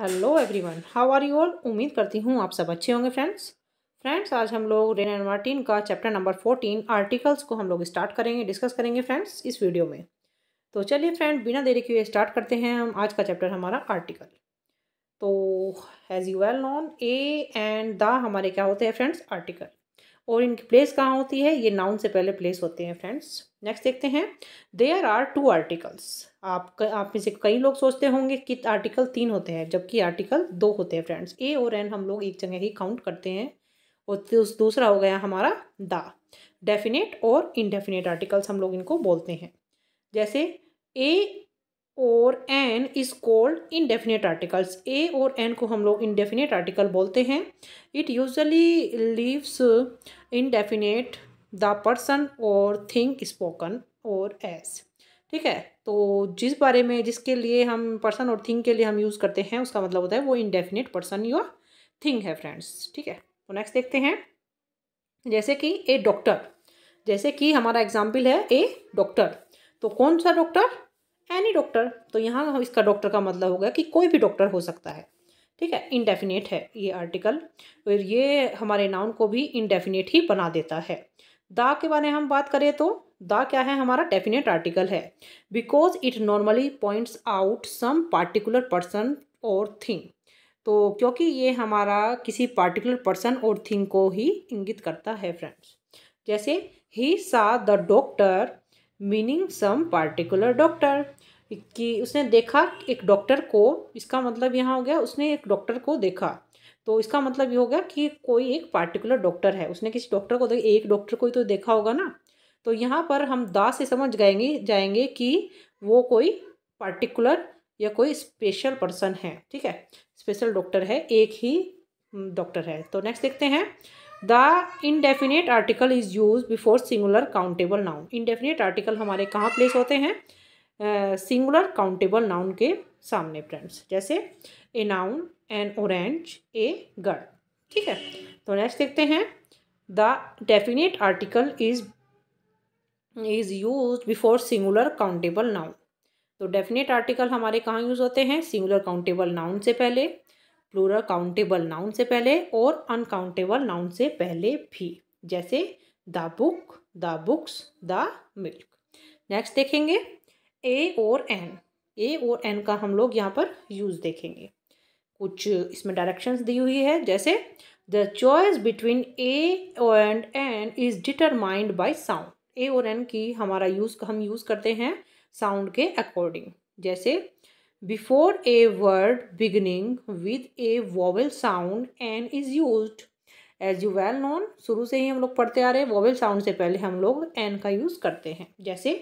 Hello everyone how are you all उम्मीद करती हूँ आप सब अच्छे होंगे फ्रेंड्स फ्रेंड्स आज हम लोग रेन एंड मार्टिन का चैप्टर नंबर फोर्टीन आर्टिकल्स को हम लोग स्टार्ट करेंगे डिस्कस करेंगे फ्रेंड्स इस वीडियो में तो चलिए फ्रेंड बिना देरी के स्टार्ट करते हैं हम आज का चैप्टर हमारा आर्टिकल तो as you well known a and the हमारे क्या होते हैं फ्रेंड्स आर्टिकल और इनकी प्लेस कहाँ होती है ये नाउन से पहले प्लेस होते हैं फ्रेंड्स नेक्स्ट देखते हैं देयर आर टू आर्टिकल्स आप आप में से कई लोग सोचते होंगे कि आर्टिकल तीन होते हैं जबकि आर्टिकल दो होते हैं फ्रेंड्स ए और एन हम लोग एक जगह ही काउंट करते हैं और दूसरा हो गया हमारा द डेफिनेट और इनडेफिनेट आर्टिकल्स हम लोग इनको बोलते हैं जैसे ए और an is called indefinite articles a और एन को हम लोग इनडेफिनेट आर्टिकल बोलते हैं it usually leaves indefinite the person और थिंग स्पोकन और एस ठीक है तो जिस बारे में जिसके लिए हम पर्सन और थिंग के लिए हम यूज़ करते हैं उसका मतलब होता है वो इनडेफिनेट पर्सन या थिंग है फ्रेंड्स ठीक है तो नेक्स्ट देखते हैं जैसे कि ए डॉक्टर जैसे कि हमारा एग्जाम्पल है ए डॉक्टर तो कौन सा डॉक्टर एनी डॉक्टर तो यहाँ इसका डॉक्टर का मतलब होगा कि कोई भी डॉक्टर हो सकता है ठीक है इनडेफिनेट है ये आर्टिकल और ये हमारे नाउन को भी इनडेफिनेट ही बना देता है द के बारे में हम बात करें तो द क्या है हमारा डेफिनेट आर्टिकल है because it normally points out some particular person और थिंग तो क्योंकि ये हमारा किसी पार्टिकुलर पर्सन और थिंग को ही इंगित करता है फ्रेंड्स जैसे he saw the doctor meaning some particular doctor कि उसने देखा एक डॉक्टर को इसका मतलब यहाँ हो गया उसने एक डॉक्टर को देखा तो इसका मतलब ये हो गया कि कोई एक पार्टिकुलर डॉक्टर है उसने किसी डॉक्टर को देखा एक डॉक्टर को ही तो देखा होगा ना तो यहाँ पर हम दास से समझ गएंगे जाएंगे कि वो कोई पार्टिकुलर या कोई स्पेशल पर्सन है ठीक है स्पेशल डॉक्टर है एक ही डॉक्टर हम्म, है तो नेक्स्ट देखते हैं the indefinite article is use before singular countable noun indefinite article हमारे कहाँ प्लेस होते हैं सिंगुलर काउंटेबल नाउन के सामने फ्रेंड्स जैसे a noun an orange a गढ़ ठीक है तो नेक्स्ट देखते हैं the definite article is is use before singular countable noun तो डेफिनेट आर्टिकल हमारे कहाँ यूज़ होते हैं सिंगुलर काउंटेबल नाउन से पहले प्लूरल काउंटेबल नाउन से पहले और अनकाउंटेबल नाउन से पहले भी जैसे the book the books the milk next देखेंगे ए और एन ए और एन का हम लोग यहाँ पर यूज़ देखेंगे कुछ इसमें डायरेक्शंस दी हुई है जैसे the choice between a and an is determined by sound a और एन की हमारा यूज़ हम यूज़ करते हैं साउंड के अकॉर्डिंग जैसे before a word beginning with a vowel sound an is used as you well known शुरू से ही हम लोग पढ़ते आ रहे हैं वोवेल साउंड से पहले हम लोग एन का यूज़ करते हैं जैसे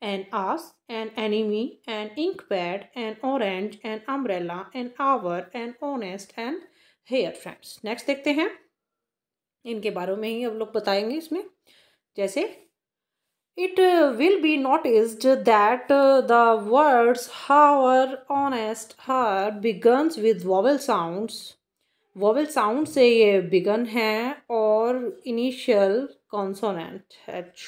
an ass, an enemy, an inkpad, an orange, an umbrella, an hour, an honest, and here friends next देखते हैं इनके बारे में ही हम लोग बताएंगे इसमें जैसे it will be noticed that the words hour honest हार begins with vowel sounds vowel sound से ये बिगन है और इनिशियल कॉन्सोनेंट एच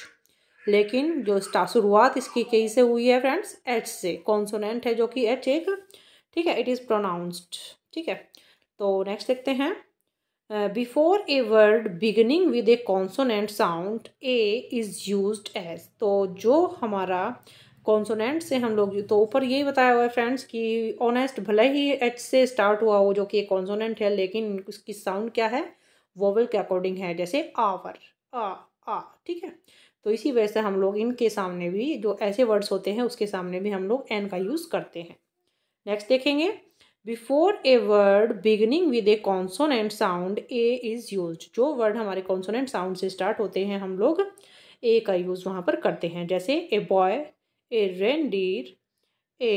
लेकिन जो शुरुआत इसकी कई से हुई है फ्रेंड्स एच से कॉन्सोनेंट है जो कि एच एक ठीक है इट इज़ प्रोनाउंस्ड ठीक है तो नेक्स्ट देखते हैं before a word beginning with a consonant sound a is used as तो जो हमारा कॉन्सोनेंट से हम लोग तो ऊपर यही बताया हुआ है फ्रेंड्स कि ऑनेस्ट भले ही एच से स्टार्ट हुआ हो जो कि एक कॉन्सोनेंट है लेकिन उसकी साउंड क्या है वोवल के अकॉर्डिंग है जैसे आवर आ आ ठीक है तो इसी वजह से हम लोग इनके सामने भी जो ऐसे वर्ड्स होते हैं उसके सामने भी हम लोग एन का यूज़ करते हैं नेक्स्ट देखेंगे before a word beginning with a consonant sound a is used जो वर्ड हमारे कॉन्सोनेंट साउंड से स्टार्ट होते हैं हम लोग ए का यूज़ वहाँ पर करते हैं जैसे a boy a reindeer a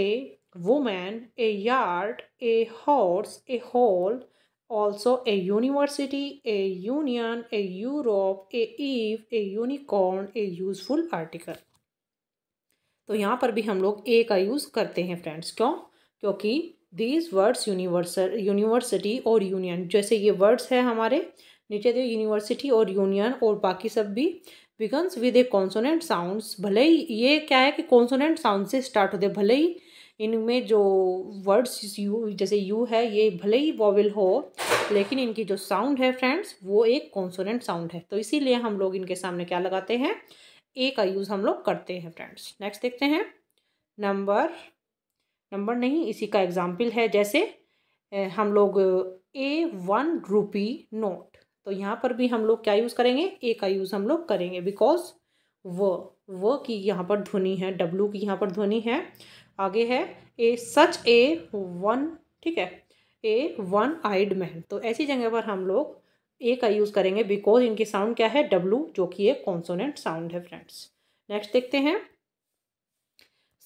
woman a yard a horse a hole also a university, a union, a Europe, a Eve, a unicorn, a useful article. तो यहाँ पर भी हम लोग ए का यूज़ करते हैं फ्रेंड्स क्यों क्योंकि दीज वर्ड्स यूनिवर्सल यूनिवर्सिटी और यूनियन जैसे ये वर्ड्स हैं हमारे नीचे दे यूनिवर्सिटी और यूनियन और बाकी सब भी begins with a consonant sounds भले ही ये क्या है कि कॉन्सोनेंट साउंड से स्टार्ट होते भले ही इनमें जो वर्ड्स यू जैसे यू है ये भले ही वॉवल हो लेकिन इनकी जो साउंड है फ्रेंड्स वो एक कॉन्सोनेंट साउंड है तो इसीलिए हम लोग इनके सामने क्या लगाते हैं ए का यूज़ हम लोग करते हैं फ्रेंड्स नेक्स्ट देखते हैं नंबर नंबर नहीं इसी का एग्जाम्पल है जैसे हम लोग ए वन रुपी नोट तो यहाँ पर भी हम लोग क्या यूज़ करेंगे ए का यूज़ हम लोग करेंगे बिकॉज व व की यहाँ पर ध्वनि है डब्लू की यहाँ पर ध्वनि है आगे है ए सच ए वन ठीक है ए वन आइड मैन तो ऐसी जगह पर हम लोग ए का यूज़ करेंगे बिकॉज इनकी साउंड क्या है डब्लू जो कि एक कॉन्सोनेंट साउंड है फ्रेंड्स नेक्स्ट देखते हैं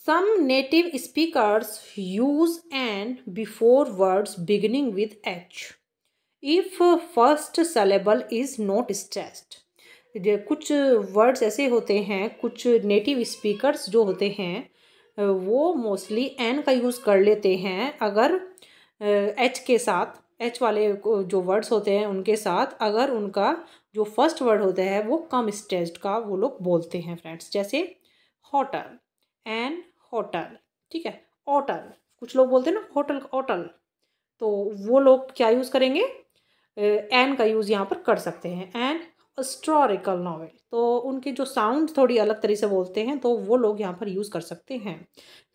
some native speakers use and before words beginning with H if first syllable is not stressed कुछ वर्ड्स ऐसे होते हैं कुछ नेटिव स्पीकर्स जो होते हैं वो मोस्टली एन का यूज़ कर लेते हैं अगर एच के साथ एच वाले जो वर्ड्स होते हैं उनके साथ अगर उनका जो फर्स्ट वर्ड होता है वो कम स्टेज का वो लोग बोलते हैं फ्रेंड्स जैसे होटल एन होटल ठीक है होटल कुछ लोग बोलते हैं ना होटल होटल तो वो लोग क्या यूज़ करेंगे एन का यूज़ यहाँ पर कर सकते हैं एन हिस्टोरिकल नावल तो उनके जो साउंड थोड़ी अलग तरह से बोलते हैं तो वो लोग यहाँ पर यूज़ कर सकते हैं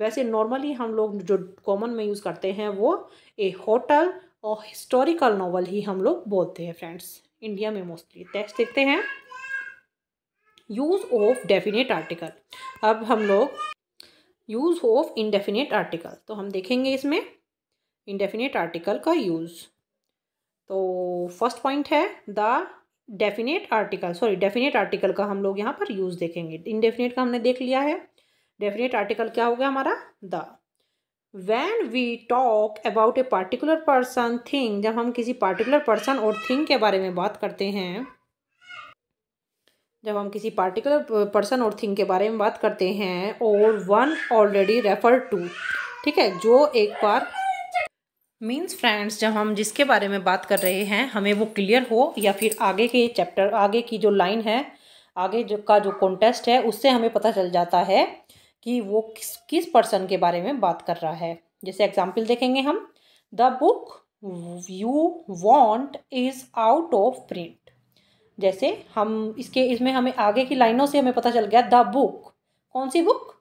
वैसे नॉर्मली हम लोग जो कॉमन में यूज़ करते हैं वो ए होटल और हिस्टोरिकल नावल ही हम लोग बोलते हैं फ्रेंड्स इंडिया में मोस्टली टेक्स्ट देखते हैं यूज़ ऑफ डेफिनेट आर्टिकल अब हम लोग यूज़ ऑफ इनडेफिनेट आर्टिकल तो हम देखेंगे इसमें इनडेफिनेट आर्टिकल का यूज़ तो फर्स्ट पॉइंट है the definite article sorry definite article का हम लोग यहाँ पर यूज़ देखेंगे इनडेफिनेट का हमने देख लिया है डेफिनेट आर्टिकल क्या हो गया हमारा the when we talk about a particular person thing जब हम किसी पार्टिकुलर पर्सन और थिंग के बारे में बात करते हैं जब हम किसी पार्टिकुलर पर्सन और थिंग के बारे में बात करते हैं और वन ऑलरेडी रेफर टू ठीक है जो एक बार मीन्स फ्रेंड्स जब हम जिसके बारे में बात कर रहे हैं हमें वो क्लियर हो या फिर आगे के चैप्टर आगे की जो लाइन है आगे जो का जो कॉन्टेस्ट है उससे हमें पता चल जाता है कि वो किस किस पर्सन के बारे में बात कर रहा है जैसे एग्जाम्पल देखेंगे हम the book you want is out of print जैसे हम इसके इसमें हमें आगे की लाइनों से हमें पता चल गया द बुक कौन सी book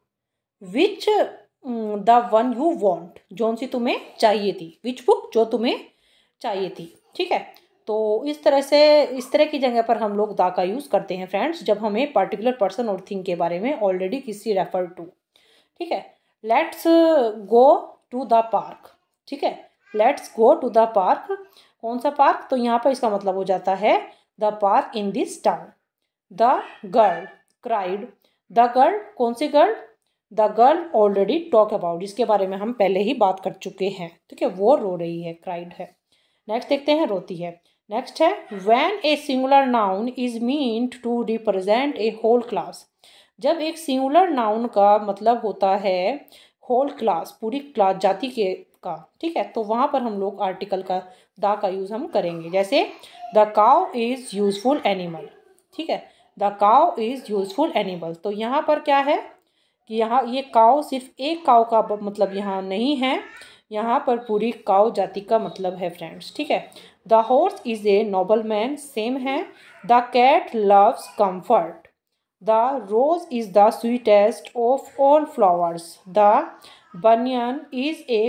which the one you want जौन सी तुम्हें चाहिए थी विच बुक जो तुम्हें चाहिए थी ठीक है तो इस तरह से इस तरह की जगह पर हम लोग दा का यूज़ करते हैं फ्रेंड्स जब हमें पर्टिकुलर पर्सन और थिंग के बारे में ऑलरेडी किसी रेफर टू ठीक है let's go to the park ठीक है let's go to the park कौन सा पार्क तो यहाँ पर इसका मतलब हो जाता है the park in this town the girl cried the girl कौन सी girl the girl already talk about इसके बारे में हम पहले ही बात कर चुके हैं ठीक है वो रो रही है क्राइड है नेक्स्ट देखते हैं रोती है नेक्स्ट है when a singular noun is meant to represent a whole class जब एक सिंगुलर नाउन का मतलब होता है होल क्लास पूरी क्लास जाति के का ठीक है तो वहाँ पर हम लोग आर्टिकल का दा का यूज़ हम करेंगे जैसे the cow is useful animal ठीक है the cow is useful animal तो यहाँ पर क्या है कि यहाँ ये काव सिर्फ एक काव का मतलब यहाँ नहीं है यहाँ पर पूरी काव जाति का मतलब है फ्रेंड्स ठीक है the horse is a noble man same है the cat loves comfort the rose is the sweetest of all flowers the banyan is a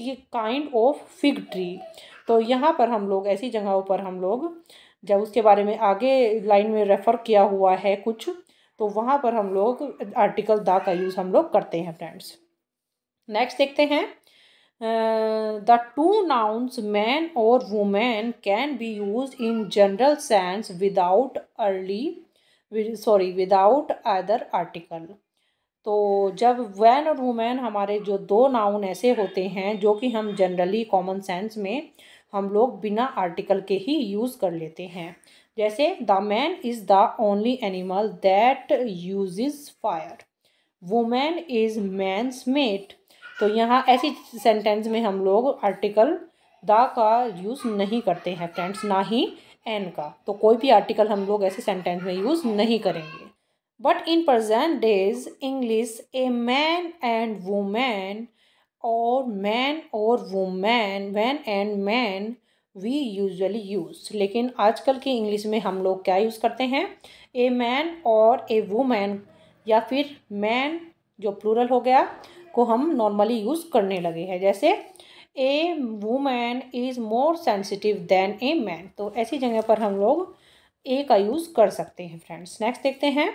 kind of fig tree तो यहाँ पर हम लोग ऐसी जगहों पर हम लोग जब उसके बारे में आगे लाइन में रेफ़र किया हुआ है कुछ तो वहाँ पर हम लोग आर्टिकल द का यूज़ हम लोग करते हैं फ्रेंड्स नेक्स्ट देखते हैं द टू नाउन्स मैन और woman can be use in general sense without early sorry without other article तो जब वैन और वुमेन हमारे जो दो नाउन ऐसे होते हैं जो कि हम जनरली कॉमन सेंस में हम लोग बिना आर्टिकल के ही यूज़ कर लेते हैं जैसे the man is the only animal that use fire woman is man's mate तो यहाँ ऐसी सेंटेंस में हम लोग आर्टिकल द का यूज़ नहीं करते हैं फ्रेंड्स ना ही एन का तो कोई भी आर्टिकल हम लोग ऐसे सेंटेंस में यूज़ नहीं करेंगे but in present days English a man and woman और मैन और woman when and man we usually use लेकिन आजकल की इंग्लिश में हम लोग क्या यूज़ करते हैं ए मैन और ए वूमैन या फिर मैन जो प्लूरल हो गया को हम नॉर्मली यूज़ करने लगे हैं जैसे a woman is more sensitive than a man तो ऐसी जगह पर हम लोग ए का यूज़ कर सकते हैं फ्रेंड्स नेक्स्ट देखते हैं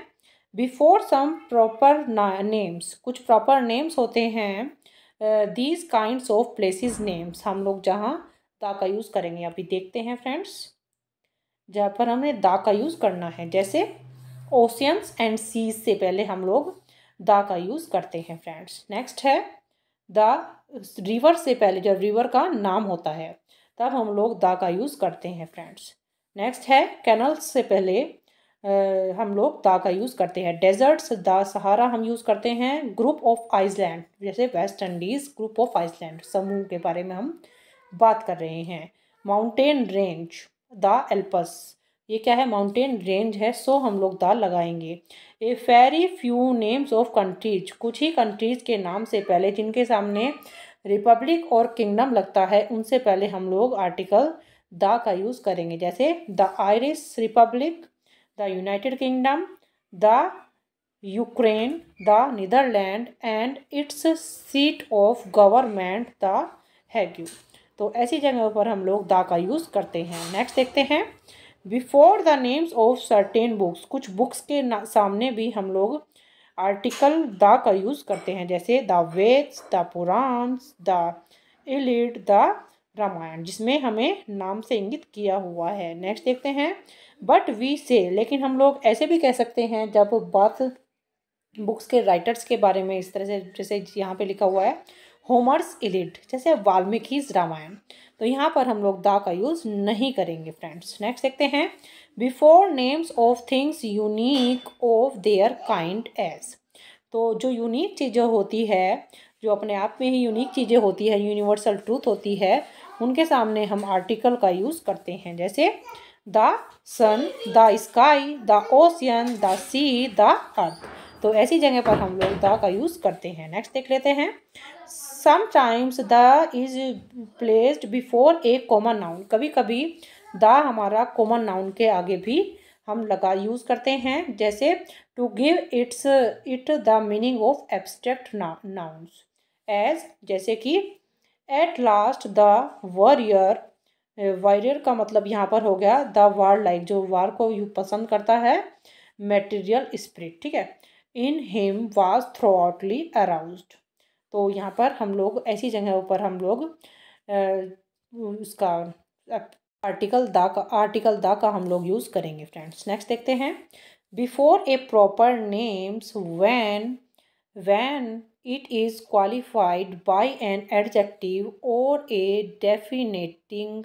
बिफोर सम प्रॉपर नेम्स कुछ प्रॉपर नेम्स होते हैं these kinds of places names हम लोग जहाँ दा का यूज़ करेंगे अभी देखते हैं फ्रेंड्स जहाँ पर हमें दा का यूज़ करना है जैसे ओशियंस एंड सीज से पहले हम लोग दा का यूज़ करते हैं फ्रेंड्स नेक्स्ट है द रिवर से पहले जब रिवर का नाम होता है तब हम लोग दा का यूज़ करते हैं फ्रेंड्स नेक्स्ट है कैनल्स से पहले आ, हम लोग दा का यूज़ करते हैं डेजर्ट्स दा सहारा हम यूज़ करते हैं ग्रुप ऑफ आइसलैंड जैसे West Indies group of island समूह के बारे में हम बात कर रहे हैं माउंटेन रेंज द एल्पस ये क्या है माउंटेन रेंज है सो हम लोग दाल लगाएंगे a very few names of countries कुछ ही कंट्रीज के नाम से पहले जिनके सामने रिपब्लिक और किंगडम लगता है उनसे पहले हम लोग आर्टिकल द का यूज़ करेंगे जैसे the Irish republic the United Kingdom the Ukraine the Netherland and its seat of government the Hague तो ऐसी जगहों पर हम लोग दा का यूज़ करते हैं नेक्स्ट देखते हैं before the names of certain books कुछ बुक्स के सामने भी हम लोग आर्टिकल द का यूज़ करते हैं जैसे the Vedas the Puranas the Iliad the Ramayana जिसमें हमें नाम से इंगित किया हुआ है नेक्स्ट देखते हैं बट वी से लेकिन हम लोग ऐसे भी कह सकते हैं जब बात बुक्स के राइटर्स के बारे में इस तरह से जैसे यहाँ पे लिखा हुआ है होमर्स इलिड जैसे वाल्मीकि रामायण तो यहाँ पर हम लोग दा का यूज़ नहीं करेंगे फ्रेंड्स नेक्स्ट देखते हैं before names of things unique of their kind as तो जो यूनिक चीज़ें होती है जो अपने आप में ही यूनिक चीज़ें होती है यूनिवर्सल ट्रूथ होती है उनके सामने हम आर्टिकल का यूज़ करते हैं जैसे the sun the sky the ocean the sea the earth तो ऐसी जगह पर हम लोग द का यूज़ करते हैं नेक्स्ट देख लेते हैं sometimes the is placed before a common noun कभी कभी द हमारा कॉमन नाउन के आगे भी हम लगा यूज़ करते हैं जैसे to give its it the meaning of abstract nouns as जैसे कि at last the warrior warrior का मतलब यहाँ पर हो गया द वार लाइक जो वार को यू पसंद करता है मेटेरियल स्प्रिट ठीक है in him thoroughly aroused तो यहाँ पर हम लोग ऐसी जगहों पर हम लोग उसका आर्टिकल दा का आर्टिकल दा का हम लोग यूज़ करेंगे फ्रेंड्स नेक्स्ट देखते हैं before a proper names when when it is qualified by an adjective और ए डेफिनेटिंग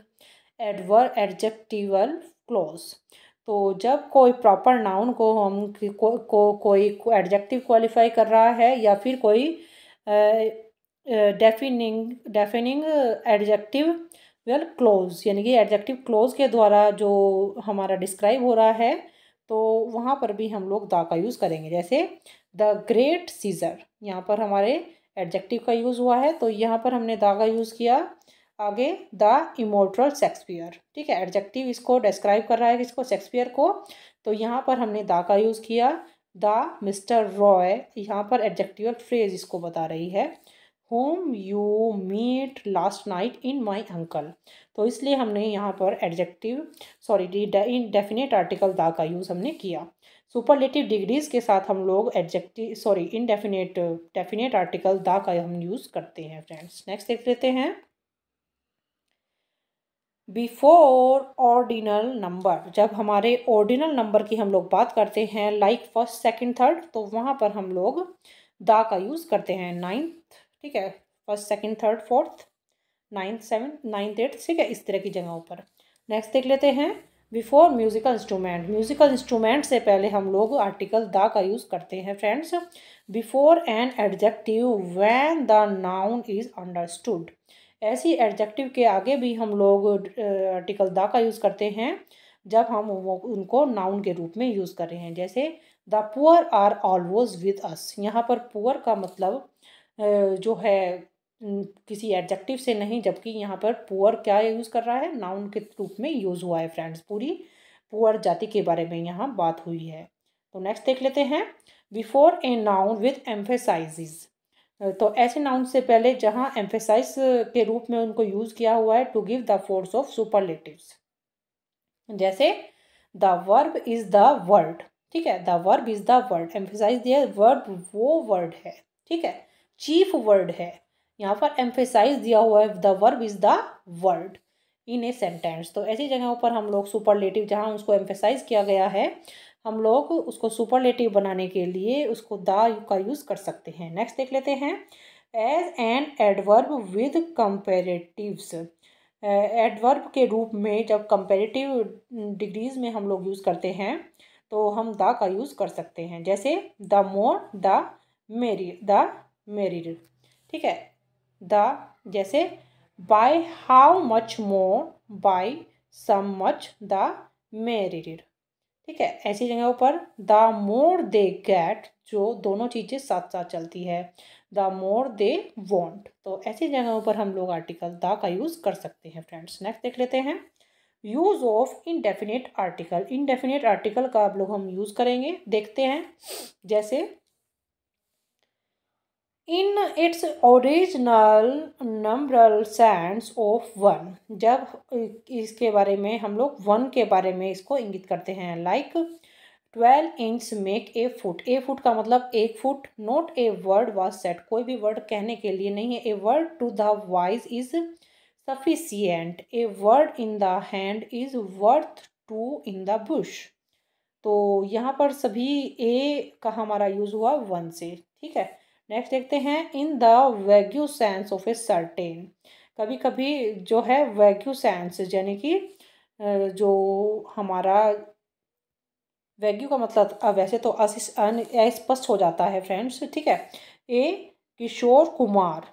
एडवर एडजेक्टिवल क्लोज तो जब कोई प्रॉपर नाउन को हम को, को कोई एडजेक्टिव क्वालिफाई कर रहा है या फिर कोई defining defining adjective well clause यानी कि एडजेक्टिव क्लोज के द्वारा जो हमारा डिस्क्राइब हो रहा है तो वहाँ पर भी हम लोग द का यूज़ करेंगे जैसे द ग्रेट सीज़र यहाँ पर हमारे एडजेक्टिव का यूज़ हुआ है तो यहाँ पर हमने दा का यूज़ किया आगे द इमोट्रल शेक्सपियर ठीक है एडजेक्टिव इसको डिस्क्राइब कर रहा है इसको शेक्सपियर को तो यहाँ पर हमने दा का यूज़ किया द मिस्टर रॉय यहाँ पर एडजेक्टिव फ्रेज इसको बता रही है whom you meet last night in my uncle तो इसलिए हमने यहाँ पर adjective sorry the indefinite article the का यूज़ हमने किया सुपरलेटिव डिग्रीज़ के साथ हम लोग adjective sorry indefinite definite article the का हम यूज़ करते हैं फ्रेंड्स नेक्स्ट देख लेते हैं बिफोर ऑर्डिनल नंबर जब हमारे ऑर्डिनल नंबर की हम लोग बात करते हैं लाइक फर्स्ट सेकेंड थर्ड तो वहाँ पर हम लोग दा का यूज़ करते हैं नाइन्थ ठीक है first second third fourth ninth seven ninth eighth ठीक है इस तरह की जगहों पर नेक्स्ट देख लेते हैं before musical instrument musical instrument से पहले हम लोग आर्टिकल दा का यूज़ करते हैं friends before an adjective when the noun is understood ऐसी एडजेक्टिव के आगे भी हम लोग आर्टिकल दा का यूज़ करते हैं जब हम उनको नाउन के रूप में यूज़ कर रहे हैं जैसे the poor are always with us यहाँ पर पुअर का मतलब जो है किसी एडजेक्टिव से नहीं जबकि यहाँ पर पुअर क्या यूज़ कर रहा है नाउन के रूप में यूज़ हुआ है फ्रेंड्स पूरी पुअर जाति के बारे में यहाँ बात हुई है तो नेक्स्ट देख लेते हैं before a noun with emphasize तो ऐसे नाउन से पहले जहाँ एम्फेसाइज के रूप में उनको यूज़ किया हुआ है to give the force of superlatives जैसे the verb is the word ठीक है the verb is the word emphasize दिया वर्ब वो वर्ड है ठीक है चीफ वर्ड है यहाँ पर एम्फेसाइज दिया हुआ है the verb is the word in a sentence तो ऐसी जगहों पर हम लोग सुपरलेटिव जहाँ उसको एम्फेसाइज किया गया है हम लोग उसको सुपरलेटिव बनाने के लिए उसको दा का यूज़ कर सकते हैं नेक्स्ट देख लेते हैं as an adverb with comparative adverb के रूप में जब कंपेरेटिव डिग्रीज़ में हम लोग यूज़ करते हैं तो हम दा का यूज़ कर सकते हैं जैसे the more the merry the merrier ठीक है द जैसे by how much more by some much the merrier ठीक है ऐसी जगहों पर द मोर दे गेट जो दोनों चीज़ें साथ साथ चलती है द मोर दे वॉन्ट तो ऐसी जगहों पर हम लोग आर्टिकल द का यूज़ कर सकते हैं फ्रेंड्स नेक्स्ट देख लेते हैं use of indefinite article indefinite article का आप लोग हम यूज़ करेंगे देखते हैं जैसे in its original numeral sense of one जब इसके बारे में हम लोग वन के बारे में इसको इंगित करते हैं like twelve inch make a foot a foot का मतलब एक foot not a word was said कोई भी वर्ड कहने के लिए नहीं है a word to the wise is sufficient a word in the hand is worth two in the bush तो यहाँ पर सभी ए का हमारा यूज़ हुआ वन से ठीक है नेक्स्ट देखते हैं in the vague sense of a certain कभी कभी जो है वैग्यू सेंस यानी कि जो हमारा वैग्यू का मतलब वैसे तो अस्पष्ट हो जाता है फ्रेंड्स ठीक है ए किशोर कुमार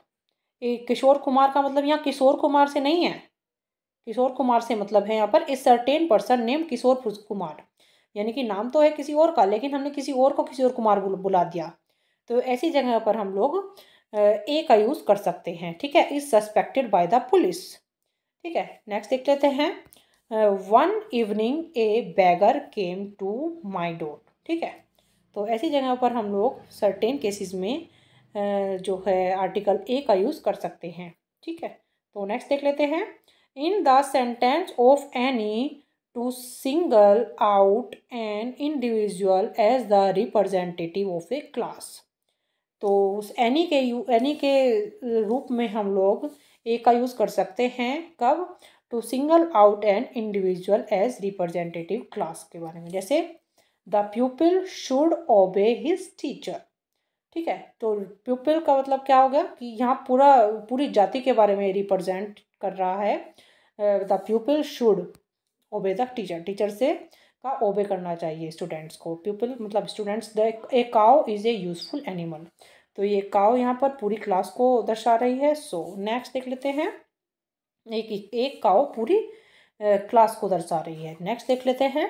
ए किशोर कुमार का मतलब यहाँ किशोर कुमार से नहीं है किशोर कुमार से मतलब है यहाँ पर a certain person name Kishore Kumar यानी कि नाम तो है किसी और का लेकिन हमने किसी और को किशोर कुमार बुला दिया तो ऐसी जगह पर हम लोग ए का यूज़ कर सकते हैं ठीक है is suspected by the police ठीक है नेक्स्ट देख लेते हैं one evening a beggar came to my door ठीक है तो ऐसी जगह पर हम लोग सर्टेन केसेस में जो है आर्टिकल ए का यूज़ कर सकते हैं ठीक है तो नेक्स्ट देख लेते हैं in the sentence of any to single out an individual as the representative of a class तो उस एनी के यू एनी के रूप में हम लोग ए का यूज़ कर सकते हैं कब to single out an individual as representative class के बारे में जैसे the pupil should obey his teacher ठीक है तो प्यूपिल का मतलब क्या हो गया कि यहाँ पूरा पूरी जाति के बारे में रिप्रेजेंट कर रहा है the pupil should obey the teacher teacher से का ओबे करना चाहिए स्टूडेंट्स को पीपल मतलब students the a cow is a useful animal तो ये काओ यहाँ पर पूरी क्लास को दर्शा रही है सो नेक्स्ट देख लेते हैं एक एक काओ पूरी क्लास को दर्शा रही है नेक्स्ट देख लेते हैं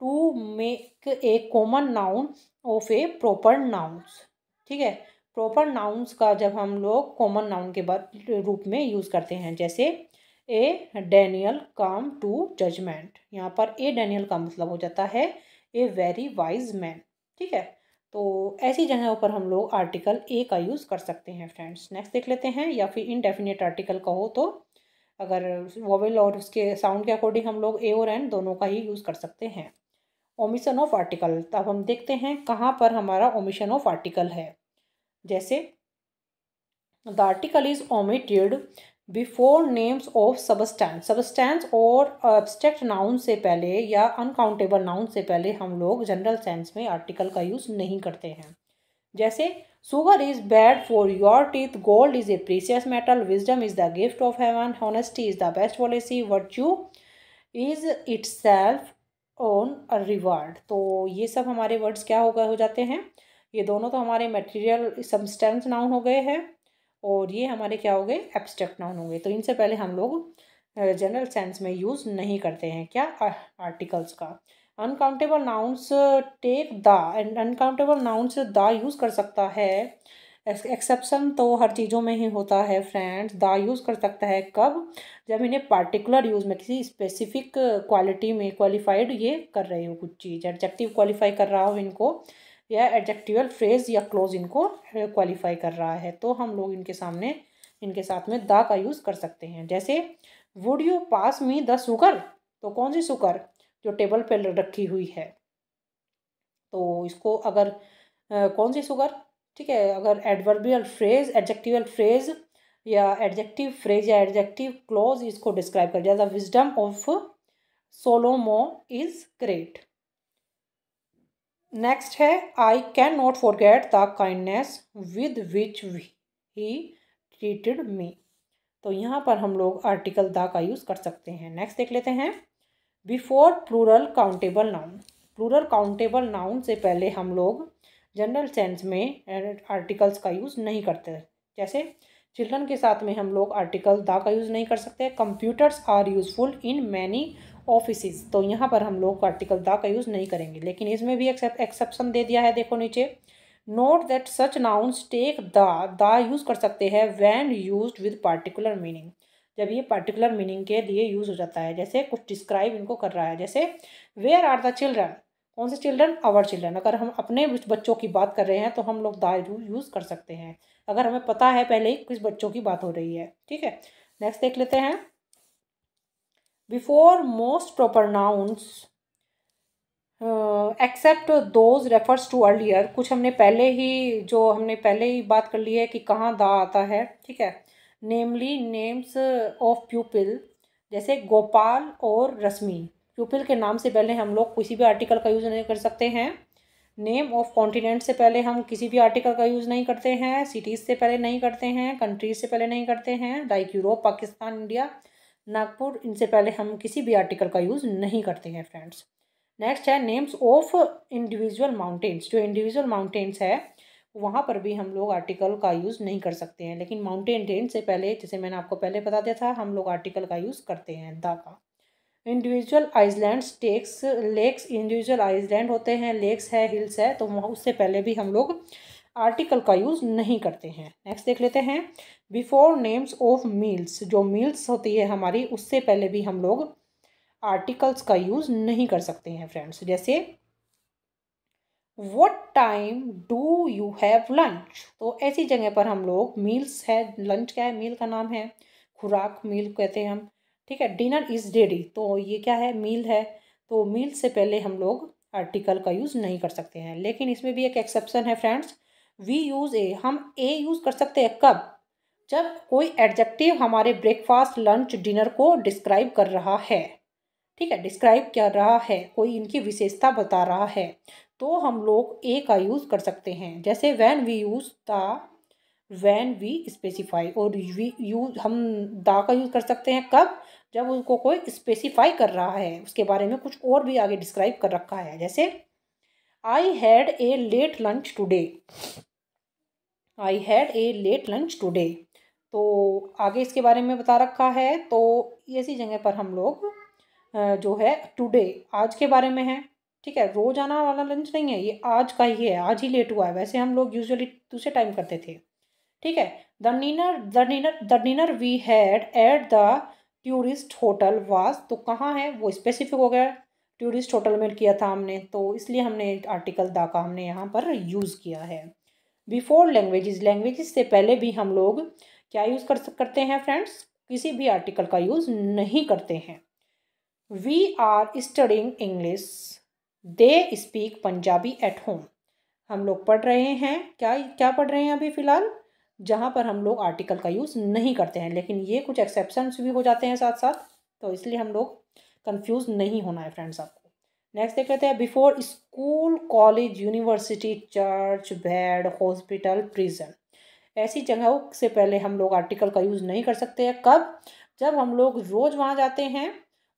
to make a common noun of a proper nouns ठीक है प्रॉपर नाउन्स का जब हम लोग कॉमन नाउन के रूप में यूज़ करते हैं जैसे a Daniel come to judgement यहाँ पर ए डैनियल का मतलब हो जाता है ए वेरी वाइज मैन ठीक है तो ऐसी जगहों पर हम लोग आर्टिकल ए का यूज़ कर सकते हैं फ्रेंड्स नेक्स्ट देख लेते हैं या फिर इनडेफिनेट आर्टिकल का हो तो अगर वोवेल और उसके साउंड के अकॉर्डिंग हम लोग ए और एन दोनों का ही यूज़ कर सकते हैं ओमिशन ऑफ आर्टिकल तब हम देखते हैं कहाँ पर हमारा ओमिशन ऑफ आर्टिकल है जैसे the article is omitted before names of substance substance और अब्स्ट्रैक्ट नाउन से पहले या अनकाउंटेबल नाउन से पहले हम लोग जनरल सेंस में आर्टिकल का यूज़ नहीं करते हैं जैसे sugar is bad for your teeth gold is a precious metal wisdom is the gift of heaven honesty is the best policy virtue is itself on reward तो ये सब हमारे वर्ड्स क्या हो गए हो जाते हैं ये दोनों तो हमारे मटेरियल सबस्टेंस नाउन हो गए हैं और ये हमारे क्या हो गए एब्स्ट्रैक्ट नाउन होंगे तो इनसे पहले हम लोग जनरल सेंस में यूज़ नहीं करते हैं क्या आर्टिकल्स का uncountable nouns take the and uncountable nouns the use कर सकता है एक्सेप्शन तो हर चीज़ों में ही होता है फ्रेंड्स द यूज़ कर सकता है कब जब इन्हें पार्टिकुलर यूज़ में किसी स्पेसिफिक क्वालिटी में क्वालिफाइड ये कर रहे हो कुछ चीज़ एडजेक्टिव क्वालिफाई कर रहा हो इनको या एडजेक्टिवल फ्रेज या क्लोज इनको क्वालिफाई कर रहा है तो हम लोग इनके सामने इनके साथ में दा का यूज़ कर सकते हैं जैसे would you pass me the sugar तो कौन सी सुगर जो टेबल पर रखी हुई है तो इसको अगर आ, कौन सी सुगर ठीक है अगर एडवर्बियल फ्रेज एडजेक्टिवल फ्रेज या एडजेक्टिव फ्रेज या एडजेक्टिव क्लोज इसको डिस्क्राइब कर the wisdom of Solomon is great next है I can not forget the kindness with which he treated me तो यहाँ पर हम लोग आर्टिकल द का यूज़ कर सकते हैं नेक्स्ट देख लेते हैं before plural countable noun plural countable noun से पहले हम लोग जनरल सेंस में आर्टिकल्स का यूज़ नहीं करते जैसे चिल्ड्रन के साथ में हम लोग आर्टिकल द का यूज़ नहीं कर सकते computers are useful in many offices तो यहाँ पर हम लोग आर्टिकल द का यूज़ नहीं करेंगे लेकिन इसमें भी एक्सेप्शन दे दिया है देखो नीचे note that such nouns take the the use कर सकते हैं when use with particular meaning जब ये पार्टिकुलर मीनिंग के लिए यूज़ हो जाता है जैसे कुछ डिस्क्राइब इनको कर रहा है जैसे वेयर आर द चिल्ड्रन कौन से चिल्ड्रन आवर चिल्ड्रन अगर हम अपने बच्चों की बात कर रहे हैं तो हम लोग दा यूज़ कर सकते हैं अगर हमें पता है पहले ही किस बच्चों की बात हो रही है ठीक है नेक्स्ट देख लेते हैं before most proper nouns except those refers to earlier कुछ हमने पहले ही जो हमने पहले ही बात कर ली है कि कहाँ दा आता है ठीक है नेमली नेम्स ऑफ प्यूपिल जैसे गोपाल और रश्मि प्यूपिल के नाम से पहले हम लोग किसी भी आर्टिकल का यूज़ नहीं कर सकते हैं नेम ऑफ कॉन्टिनेंट से पहले हम किसी भी आर्टिकल का यूज़ नहीं करते हैं सिटीज़ से पहले नहीं करते हैं कंट्रीज से पहले नहीं करते हैं like Europe Pakistan India Nagpur इनसे पहले हम किसी भी आर्टिकल का यूज़ नहीं करते हैं फ्रेंड्स नेक्स्ट है नेम्स ऑफ इंडिविजुअल माउंटेन्स जो इंडिविजुअल माउंटेन्स है वहाँ पर भी हम लोग आर्टिकल का यूज़ नहीं कर सकते हैं लेकिन माउंटेन रेंज से पहले जैसे मैंने आपको पहले बता दिया था हम लोग आर्टिकल का यूज़ करते हैं दा का individual islands takes lakes individual island होते हैं लेक्स है हिल्स है तो वहाँ उससे पहले भी हम लोग आर्टिकल का यूज़ नहीं करते हैं नेक्स्ट देख लेते हैं बिफोर नेम्स ऑफ मील्स जो मील्स होती है हमारी उससे पहले भी हम लोग आर्टिकल्स का यूज़ नहीं कर सकते हैं फ्रेंड्स जैसे what time do you have lunch तो ऐसी जगह पर हम लोग मील्स है लंच क्या है मील का नाम है खुराक मील कहते हैं हम ठीक है डिनर इज़ रेडी तो ये क्या है मील है तो मील से पहले हम लोग आर्टिकल का यूज़ नहीं कर सकते हैं लेकिन इसमें भी एक एक्सेप्शन है फ्रेंड्स वी यूज़ ए हम ए यूज़ कर सकते हैं कब जब कोई एडजेक्टिव हमारे ब्रेकफास्ट लंच डिनर को डिस्क्राइब कर रहा है ठीक है डिस्क्राइब कर रहा है कोई इनकी विशेषता बता रहा है तो हम लोग ए का यूज़ कर सकते हैं जैसे when we use the when we specify और वी यूज हम दा का यूज़ कर सकते हैं कब जब उसको कोई स्पेसिफाई कर रहा है उसके बारे में कुछ और भी आगे डिस्क्राइब कर रखा है जैसे I had a late lunch today I had a late lunch today तो आगे इसके बारे में बता रखा है तो ऐसी जगह पर हम लोग जो है टुडे आज के बारे में है ठीक है रोजाना वाला लंच नहीं है ये आज का ही है आज ही लेट हुआ है वैसे हम लोग यूजुअली दूसरे टाइम करते थे ठीक है the dinner the dinner the dinner we had at the tourist hotel was तो कहाँ है वो स्पेसिफिक हो गया टूरिस्ट होटल में किया था हमने तो इसलिए हमने आर्टिकल दा का हमने यहाँ पर यूज़ किया है बिफोर लैंग्वेजेस लैंग्वेजेस से पहले भी हम लोग क्या यूज़ कर करते हैं फ्रेंड्स किसी भी आर्टिकल का यूज़ नहीं करते हैं we are studying English they speak Punjabi at home हम लोग पढ़ रहे हैं क्या क्या पढ़ रहे हैं अभी फ़िलहाल जहाँ पर हम लोग आर्टिकल का यूज़ नहीं करते हैं लेकिन ये कुछ एक्सेप्शन भी हो जाते हैं साथ साथ तो इसलिए हम लोग कन्फ्यूज़ नहीं होना है फ्रेंड्स आपको नेक्स्ट देख लेते हैं before school college university church bed hospital prison ऐसी जगहों से पहले हम लोग आर्टिकल का यूज़ नहीं कर सकते हैं कब जब हम लोग रोज़ वहाँ जाते हैं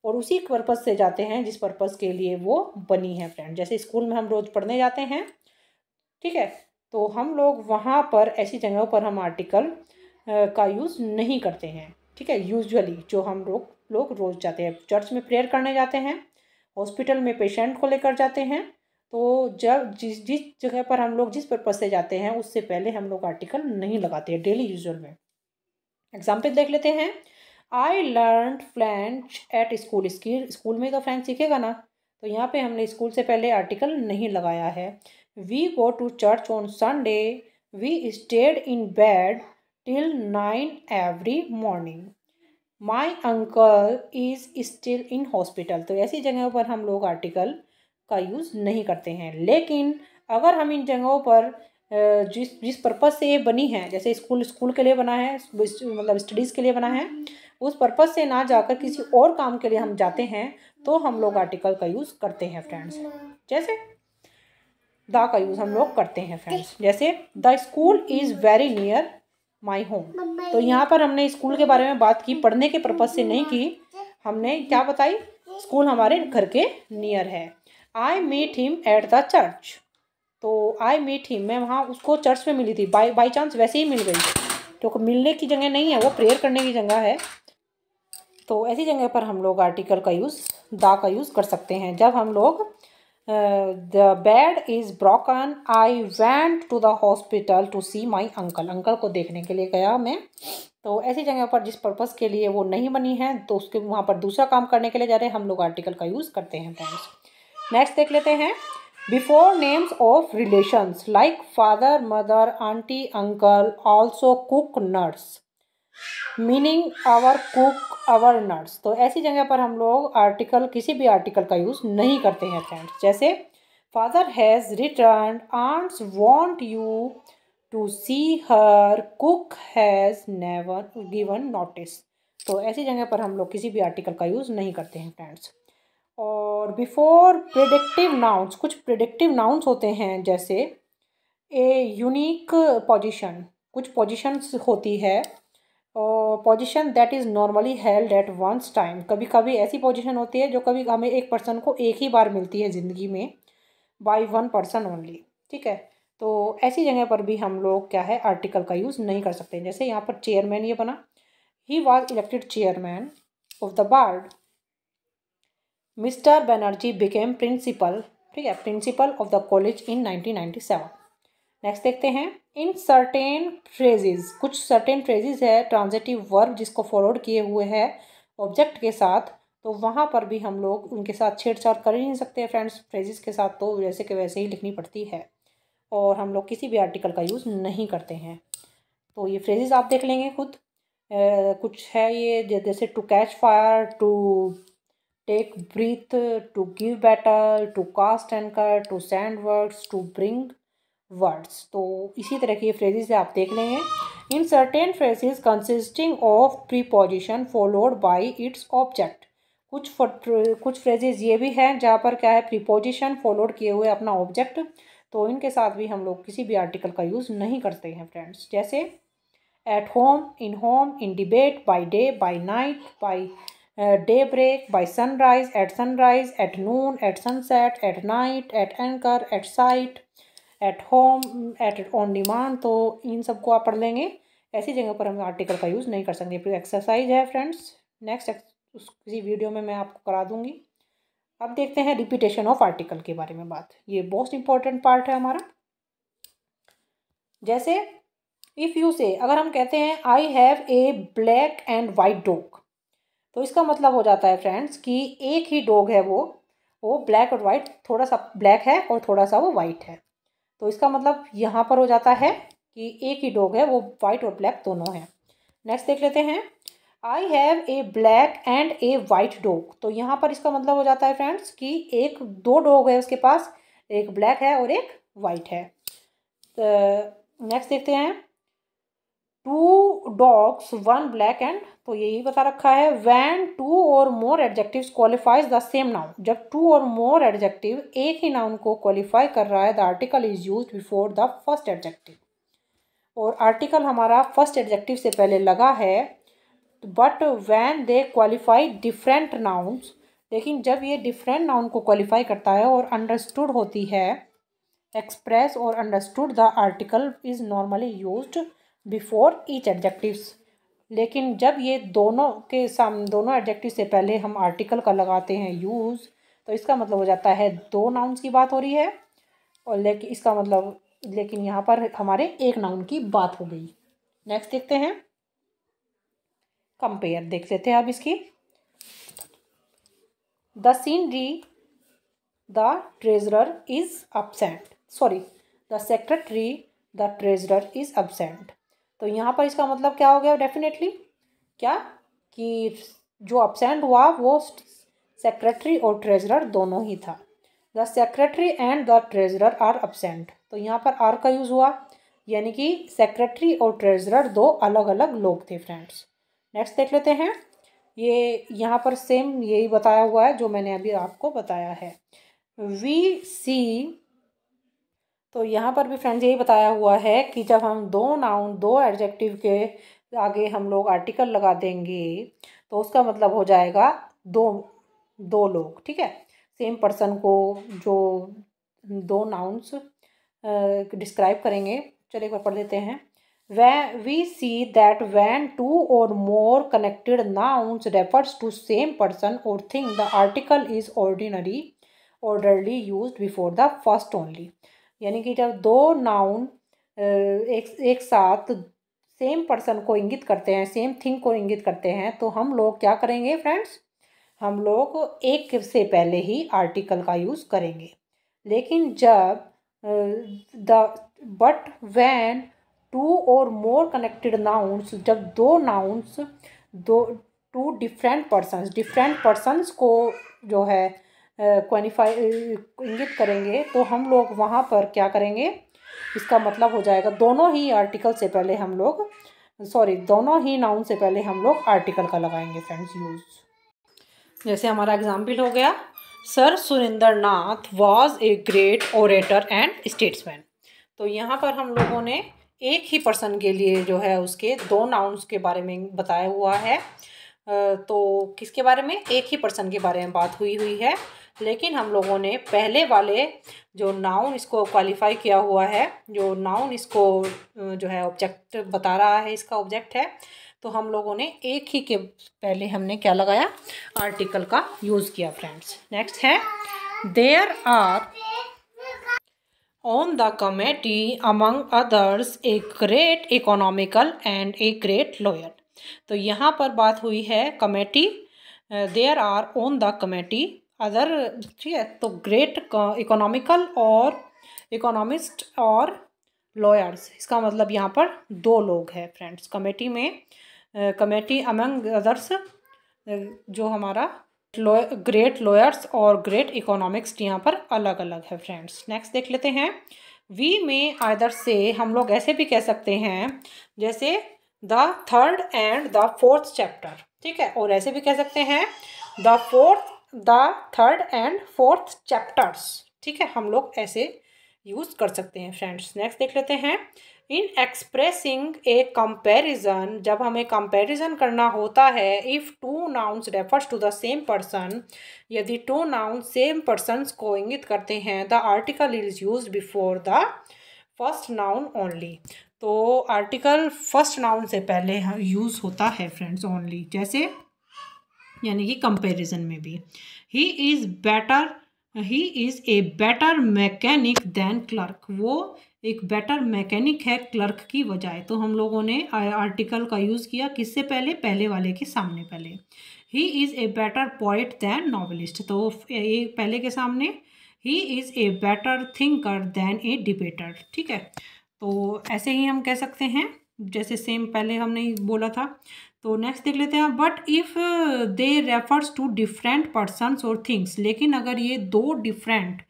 और उसी पर्पज़ से जाते हैं जिस पर्पज़ के लिए वो बनी है फ्रेंड जैसे स्कूल में हम रोज़ पढ़ने जाते हैं ठीक है तो हम लोग वहाँ पर ऐसी जगहों पर हम आर्टिकल का यूज़ नहीं करते हैं ठीक है यूजुअली जो हम लोग लोग रोज़ जाते हैं चर्च में प्रेयर करने जाते हैं हॉस्पिटल में पेशेंट को लेकर जाते हैं तो जब जिस जिस जगह पर हम लोग जिस पर्पज से जाते हैं उससे पहले हम लोग आर्टिकल नहीं लगाते हैं डेली यूजल में एग्जाम्पल देख लेते हैं I learn French at school इसकी स्कूल में तो फ्रेंच सीखेगा ना तो यहाँ पे हमने स्कूल से पहले आर्टिकल नहीं लगाया है we go to church on Sunday we stayed in bed till nine every morning my uncle is still in hospital तो ऐसी जगहों पर हम लोग आर्टिकल का यूज़ नहीं करते हैं लेकिन अगर हम इन जगहों पर जिस जिस पर्पज़ से ये बनी है जैसे स्कूल स्कूल के लिए बना है मतलब स्टडीज़ के लिए बना है उस पर्पज़ से ना जाकर किसी और काम के लिए हम जाते हैं तो हम लोग आर्टिकल का यूज़ करते हैं फ्रेंड्स जैसे द का यूज़ हम लोग करते हैं फ्रेंड्स जैसे the school is very near my home तो यहाँ पर हमने स्कूल के बारे में बात की पढ़ने के पर्पज़ से नहीं की हमने क्या बताई स्कूल हमारे घर के नियर है I meet him at the church तो आई मीट हिम मैं वहाँ उसको चर्च में मिली थी बाई बाई चांस वैसे ही मिल गई क्योंकि तो मिलने की जगह नहीं है वो प्रेयर करने की जगह है तो ऐसी जगह पर हम लोग आर्टिकल का यूज़ दा का यूज़ कर सकते हैं जब हम लोग uh, the bed is broken i went to the hospital to see my uncle uncle को देखने के लिए गया मैं तो ऐसी जगह पर जिस पर्पज़ के लिए वो नहीं बनी है तो उसके वहाँ पर दूसरा काम करने के लिए जा रहे हैं हम लोग आर्टिकल का यूज़ करते हैं फ्रेंड्स नेक्स्ट देख लेते हैं before names of relations like father mother aunty uncle also cook nurse meaning our cook our nurse तो ऐसी जगह पर हम लोग आर्टिकल किसी भी आर्टिकल का यूज़ नहीं करते हैं फ्रेंड्स जैसे father has return aunts want you to see her cook has never given notice तो ऐसी जगह पर हम लोग किसी भी आर्टिकल का यूज़ नहीं करते हैं फ्रेंड्स और बिफोर प्रिडिक्टिव नाउन्स कुछ प्रिडिक्टिव नाउन्स होते हैं जैसे ए यूनिक पोजिशन कुछ पोजिशंस होती है position that is normally held at once time कभी कभी ऐसी पोजीशन होती है जो कभी हमें एक पर्सन को एक ही बार मिलती है ज़िंदगी में बाय वन पर्सन ओनली ठीक है तो ऐसी जगह पर भी हम लोग क्या है आर्टिकल का यूज़ नहीं कर सकते जैसे यहाँ पर चेयरमैन ये बना ही was elected chairman of the board mister Banerjee became principal ठीक है principal of the college in seven next देखते हैं इन सर्टेन फ्रेजेज कुछ सर्टेन फ्रेजेज है ट्रांजेटिव वर्ब जिसको फॉरवर्ड किए हुए है ऑब्जेक्ट के साथ तो वहाँ पर भी हम लोग उनके साथ छेड़छाड़ कर ही नहीं सकते फ्रेंड्स फ्रेजेस के साथ तो वैसे के वैसे ही लिखनी पड़ती है और हम लोग किसी भी आर्टिकल का यूज़ नहीं करते हैं तो ये फ्रेजेस आप देख लेंगे खुद ए, कुछ है ये जैसे to catch fire to take breath to give battle to cast anchor to send words to bring words तो इसी तरह की फ्रेजेज आप देख लेंगे in certain phrases consisting of preposition followed by its object कुछ कुछ फ्रेजेज ये भी हैं जहाँ पर क्या है प्रीपोजिशन फॉलोड किए हुए अपना ऑब्जेक्ट तो इनके साथ भी हम लोग किसी भी आर्टिकल का यूज़ नहीं करते हैं फ्रेंड्स जैसे at home in home in debate by day by night by daybreak by sunrise at sunrise at noon at sunset at night at anchor at sight at home at on demand तो इन सबको आप पढ़ लेंगे ऐसी जगह पर हम आर्टिकल का यूज़ नहीं कर सकते फिर एक्सरसाइज है फ्रेंड्स नेक्स्ट उस किसी वीडियो में मैं आपको करा दूँगी अब देखते हैं रिपीटेशन ऑफ आर्टिकल के बारे में बात ये मोस्ट इम्पॉर्टेंट पार्ट है हमारा जैसे इफ़ यू से अगर हम कहते हैं I have a black and white dog तो इसका मतलब हो जाता है फ्रेंड्स कि एक ही डॉग है वो वो ब्लैक और वाइट थोड़ा सा ब्लैक है और थोड़ा सा वो वाइट है तो इसका मतलब यहाँ पर हो जाता है कि एक ही डॉग है वो वाइट और ब्लैक दोनों हैं नेक्स्ट देख लेते हैं I have a black and a white dog तो यहाँ पर इसका मतलब हो जाता है फ्रेंड्स कि एक दो डॉग है उसके पास एक ब्लैक है और एक वाइट है नेक्स्ट देखते हैं two dogs one black and तो यही बता रखा है when two or more adjective qualifies the same noun जब टू और मोर एडजेक्टिव एक ही नाउन को क्वालिफाई कर रहा है the article is use before the first adjective और आर्टिकल हमारा फर्स्ट एडजेक्टिव से पहले लगा है but when they qualify different nouns लेकिन जब ये डिफरेंट नाउन को क्वालिफाई करता है और अंडरस्टूड होती है express or understood the article is normally used before each adjectives लेकिन जब ये दोनों के साम दोनों एडजेक्टिव से पहले हम आर्टिकल का लगाते हैं यूज़ तो इसका मतलब हो जाता है दो नाउन्स की बात हो रही है और लेकिन इसका मतलब लेकिन यहाँ पर हमारे एक नाउन की बात हो गई नेक्स्ट देखते हैं कंपेयर देख लेते हैं अब इसकी the scenery the treasurer is absent sorry the secretary the treasurer is absent तो यहाँ पर इसका मतलब क्या हो गया डेफिनेटली क्या कि जो अपसेंट हुआ वो सेक्रेटरी और ट्रेजरर दोनों ही था the secretary and the treasurer are absent तो यहाँ पर आर का यूज़ हुआ यानी कि सेक्रेटरी और ट्रेजरर दो अलग अलग लोग थे फ्रेंड्स नेक्स्ट देख लेते हैं ये यहाँ पर सेम यही बताया हुआ है जो मैंने अभी आपको बताया है वी सी तो यहाँ पर भी फ्रेंड्स यही बताया हुआ है कि जब हम दो नाउन दो एडजेक्टिव के आगे हम लोग आर्टिकल लगा देंगे तो उसका मतलब हो जाएगा दो दो लोग ठीक है सेम पर्सन को जो दो नाउन्स डिस्क्राइब करेंगे चलिए एक बार पढ़ देते हैं वे we see that when two or more connected nouns refers to same person और thing the article is ordinary orderly use before the first only यानी कि जब दो नाउन एक एक साथ सेम पर्सन को इंगित करते हैं सेम थिंग को इंगित करते हैं तो हम लोग क्या करेंगे फ्रेंड्स हम लोग एक से पहले ही आर्टिकल का यूज़ करेंगे लेकिन जब the but when two or more connected nouns जब दो नाउन्स दो two different persons different persons को जो है क्वानिफाई इंगित करेंगे तो हम लोग वहाँ पर क्या करेंगे इसका मतलब हो जाएगा दोनों ही आर्टिकल से पहले हम लोग सॉरी दोनों ही नाउन से पहले हम लोग आर्टिकल का लगाएंगे फ्रेंड्स यूज़ जैसे हमारा एग्जाम्पल हो गया sir Surendra Nath was a great orator and statesman तो यहाँ पर हम लोगों ने एक ही पर्सन के लिए जो है उसके दो नाउन्स के बारे में बताया हुआ है तो किसके बारे में एक ही पर्सन के बारे में बात हुई हुई है लेकिन हम लोगों ने पहले वाले जो नाउन इसको क्वालिफाई किया हुआ है जो नाउन इसको जो है ऑब्जेक्ट बता रहा है इसका ऑब्जेक्ट है तो हम लोगों ने एक ही के पहले हमने क्या लगाया आर्टिकल का यूज़ किया फ्रेंड्स नेक्स्ट है there are on the committee among others a great economical and a great lawyer तो यहाँ पर बात हुई है committee there are on the committee other ठीक है तो ग्रेट इकोनॉमिकल और इकोनॉमिस्ट और लॉयर्स इसका मतलब यहाँ पर दो लोग हैं फ्रेंड्स कमेटी में कमेटी अमंग अदर्स जो हमारा ग्रेट लॉयर्स और ग्रेट इकोनॉमिक्स यहाँ पर अलग अलग है फ्रेंड्स नेक्स्ट देख लेते हैं वी में आदर से हम लोग ऐसे भी कह सकते हैं जैसे the third and the fourth chapter ठीक है और ऐसे भी कह सकते हैं the fourth the third and fourth chapters ठीक है हम लोग ऐसे यूज़ कर सकते हैं फ्रेंड्स नेक्स्ट देख लेते हैं इन एक्सप्रेसिंग ए कंपैरिजन जब हमें कंपैरिजन करना होता है if two nouns refers to the same person यदि टू नाउंस सेम पर्सन को इंगित करते हैं the article is use before the first noun only तो आर्टिकल फर्स्ट नाउन से पहले यूज़ होता है फ्रेंड्स ओनली जैसे यानी कि कंपैरिजन में भी he is better he is a better mechanic than clerk वो एक बेटर मैकेनिक है क्लर्क की बजाय तो हम लोगों ने आर्टिकल का यूज़ किया किससे पहले पहले वाले के सामने पहले he is a better poet than novelist तो ये पहले के सामने he is a better thinker than a debater ठीक है तो ऐसे ही हम कह सकते हैं जैसे सेम पहले हमने बोला था तो नेक्स्ट देख लेते हैं but if they refers to different persons or things लेकिन अगर ये दो डिफरेंट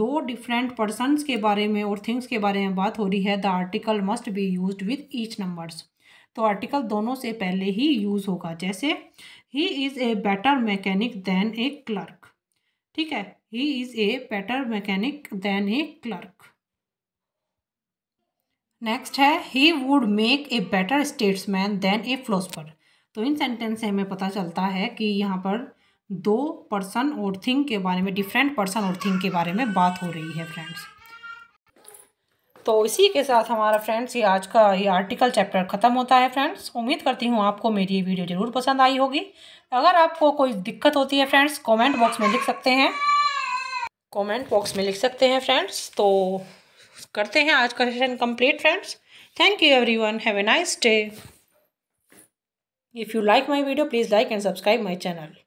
दो डिफरेंट पर्सनस के बारे में और थिंग्स के बारे में बात हो रही है the article must be use with each numbers तो आर्टिकल दोनों से पहले ही यूज़ होगा जैसे he is a better mechanic than a clerk ठीक है he is a better mechanic than a clerk next है he would make a better statesman than a philosopher तो इन सेंटेंस से हमें पता चलता है कि यहाँ पर दो पर्सन और थिंग के बारे में डिफरेंट पर्सन और थिंग के बारे में बात हो रही है फ्रेंड्स तो इसी के साथ हमारा फ्रेंड्स ये आज का ये आर्टिकल चैप्टर ख़त्म होता है फ्रेंड्स उम्मीद करती हूँ आपको मेरी ये वीडियो ज़रूर पसंद आई होगी अगर आपको कोई दिक्कत होती है फ्रेंड्स कमेंट बॉक्स में लिख सकते हैं कमेंट बॉक्स में लिख सकते हैं फ्रेंड्स तो करते हैं आज का session complete friends thank you one have a nice day if you like my video please like and subscribe my channel